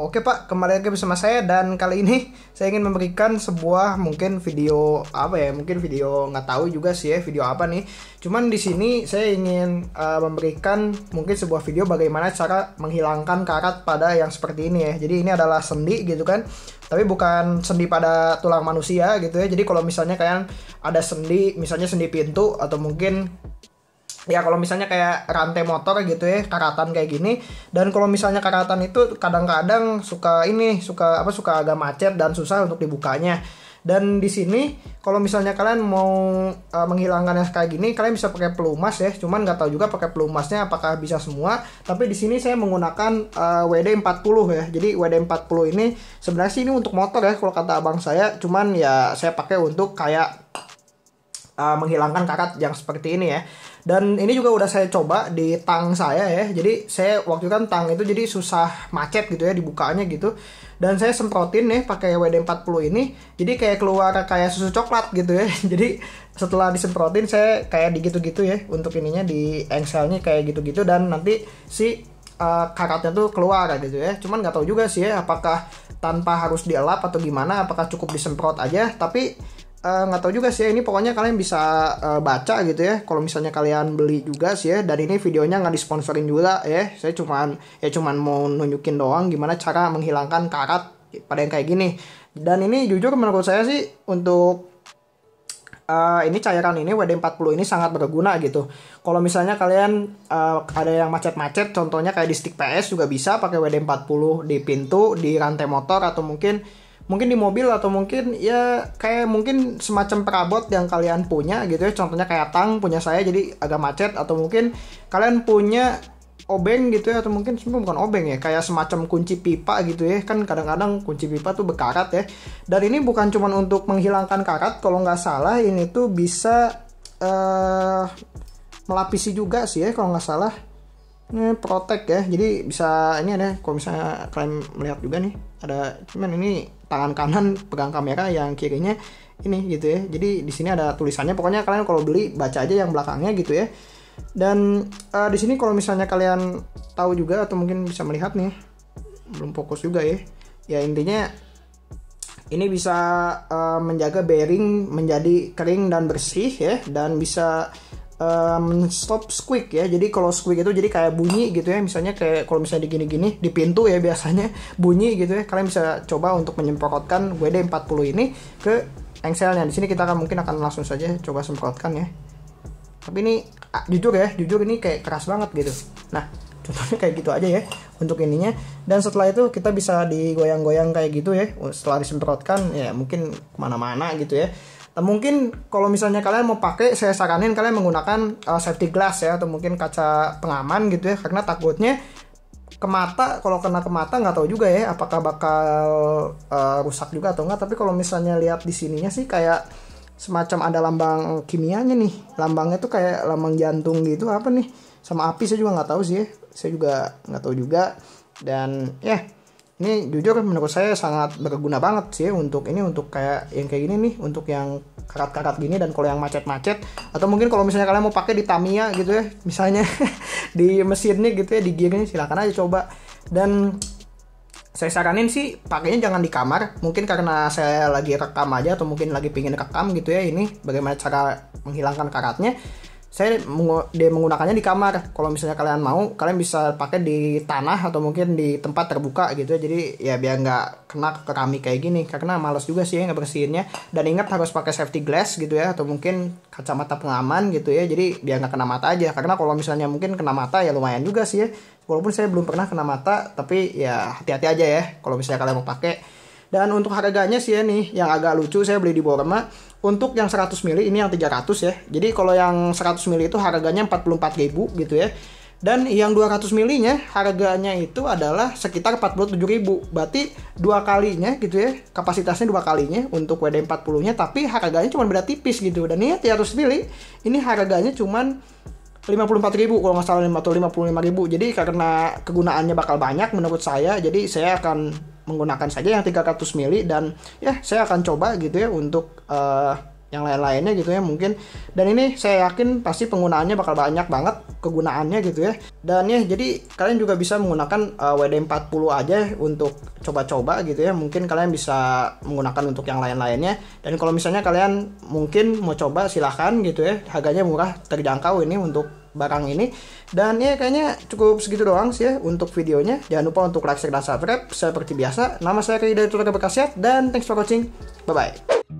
Oke Pak, kembali lagi bersama saya dan kali ini saya ingin memberikan sebuah mungkin video apa ya, mungkin video nggak tahu juga sih ya video apa nih. Cuman di sini saya ingin uh, memberikan mungkin sebuah video bagaimana cara menghilangkan karat pada yang seperti ini ya. Jadi ini adalah sendi gitu kan, tapi bukan sendi pada tulang manusia gitu ya. Jadi kalau misalnya kalian ada sendi, misalnya sendi pintu atau mungkin ya kalau misalnya kayak rantai motor gitu ya karatan kayak gini dan kalau misalnya karatan itu kadang-kadang suka ini suka apa suka agak macet dan susah untuk dibukanya dan di sini kalau misalnya kalian mau uh, menghilangkan yang kayak gini kalian bisa pakai pelumas ya cuman nggak tahu juga pakai pelumasnya apakah bisa semua tapi di sini saya menggunakan uh, WD 40 ya jadi WD 40 ini sebenarnya sih ini untuk motor ya kalau kata abang saya cuman ya saya pakai untuk kayak uh, menghilangkan karat yang seperti ini ya. Dan ini juga udah saya coba di tang saya ya. Jadi saya waktu kan tang itu jadi susah macet gitu ya dibukanya gitu. Dan saya semprotin nih pakai WD40 ini. Jadi kayak keluar kayak susu coklat gitu ya. Jadi setelah disemprotin saya kayak digitu-gitu ya untuk ininya di engselnya kayak gitu-gitu dan nanti si uh, eh, karatnya tuh keluar gitu ya. Cuman nggak tahu juga sih ya apakah tanpa harus dielap atau gimana apakah cukup disemprot aja tapi Eh, nggak uh, tahu juga sih ya, ini pokoknya kalian bisa uh, baca gitu ya kalau misalnya kalian beli juga sih ya dan ini videonya nggak disponsorin juga ya saya cuman ya cuman mau nunjukin doang gimana cara menghilangkan karat pada yang kayak gini dan ini jujur menurut saya sih untuk uh, ini cairan ini WD40 ini sangat berguna gitu kalau misalnya kalian uh, ada yang macet-macet contohnya kayak di stick PS juga bisa pakai WD40 di pintu di rantai motor atau mungkin mungkin di mobil atau mungkin ya kayak mungkin semacam perabot yang kalian punya gitu ya contohnya kayak tang punya saya jadi agak macet atau mungkin kalian punya obeng gitu ya atau mungkin sebenarnya bukan obeng ya kayak semacam kunci pipa gitu ya kan kadang-kadang kunci pipa tuh berkarat ya dan ini bukan cuma untuk menghilangkan karat kalau nggak salah ini tuh bisa uh, melapisi juga sih ya kalau nggak salah ini protek ya jadi bisa ini ada kalau misalnya kalian melihat juga nih ada cuman ini tangan kanan pegang kamera yang kirinya ini gitu ya jadi di sini ada tulisannya pokoknya kalian kalau beli baca aja yang belakangnya gitu ya dan uh, di sini kalau misalnya kalian tahu juga atau mungkin bisa melihat nih belum fokus juga ya ya intinya ini bisa uh, menjaga bearing menjadi kering dan bersih ya dan bisa um, stop squeak ya. Jadi kalau squeak itu jadi kayak bunyi gitu ya. Misalnya kayak kalau misalnya di gini-gini di pintu ya biasanya bunyi gitu ya. Kalian bisa coba untuk menyemprotkan WD40 ini ke engselnya. Di sini kita akan mungkin akan langsung saja coba semprotkan ya. Tapi ini ah, jujur ya, jujur ini kayak keras banget gitu. Nah, contohnya kayak gitu aja ya untuk ininya dan setelah itu kita bisa digoyang-goyang kayak gitu ya setelah disemprotkan ya mungkin kemana-mana gitu ya Eh, mungkin kalau misalnya kalian mau pakai saya saranin kalian menggunakan uh, safety glass ya atau mungkin kaca pengaman gitu ya karena takutnya ke mata kalau kena ke mata nggak tahu juga ya apakah bakal uh, rusak juga atau nggak tapi kalau misalnya lihat di sininya sih kayak semacam ada lambang kimianya nih lambangnya tuh kayak lambang jantung gitu apa nih sama api saya juga nggak tahu sih ya. saya juga nggak tahu juga dan ya yeah, ini jujur menurut saya sangat berguna banget sih untuk ini untuk kayak yang kayak gini nih untuk yang karat-karat gini dan kalau yang macet-macet atau mungkin kalau misalnya kalian mau pakai di Tamiya gitu ya misalnya di mesinnya gitu ya di ini silahkan aja coba dan saya saranin sih pakainya jangan di kamar mungkin karena saya lagi rekam aja atau mungkin lagi pingin rekam gitu ya ini bagaimana cara menghilangkan karatnya saya dia menggunakannya di kamar kalau misalnya kalian mau kalian bisa pakai di tanah atau mungkin di tempat terbuka gitu ya jadi ya biar nggak kena ke keramik kayak gini karena males juga sih ya nggak bersihinnya. dan ingat harus pakai safety glass gitu ya atau mungkin kacamata pengaman gitu ya jadi biar nggak kena mata aja karena kalau misalnya mungkin kena mata ya lumayan juga sih ya walaupun saya belum pernah kena mata tapi ya hati-hati aja ya kalau misalnya kalian mau pakai dan untuk harganya sih ya nih, yang agak lucu saya beli di Borma. Untuk yang 100 mili ini yang 300 ya. Jadi kalau yang 100 mili itu harganya 44 ribu gitu ya. Dan yang 200 milinya harganya itu adalah sekitar 47 ribu Berarti dua kalinya gitu ya. Kapasitasnya dua kalinya untuk WD 40-nya tapi harganya cuma beda tipis gitu. Dan ini 300 mili ini harganya cuma 54.000 kalau nggak salah 55.000. Jadi karena kegunaannya bakal banyak menurut saya, jadi saya akan menggunakan saja yang 300 mili dan ya saya akan coba gitu ya untuk uh, yang lain-lainnya gitu ya mungkin dan ini saya yakin pasti penggunaannya bakal banyak banget kegunaannya gitu ya dan ya jadi kalian juga bisa menggunakan eh, uh, WD40 aja untuk coba-coba gitu ya mungkin kalian bisa menggunakan untuk yang lain-lainnya dan kalau misalnya kalian mungkin mau coba silahkan gitu ya harganya murah terjangkau ini untuk barang ini dan ya kayaknya cukup segitu doang sih ya untuk videonya jangan lupa untuk like share dan subscribe seperti biasa nama saya Kri dari Tutor Berkasiat dan thanks for watching bye bye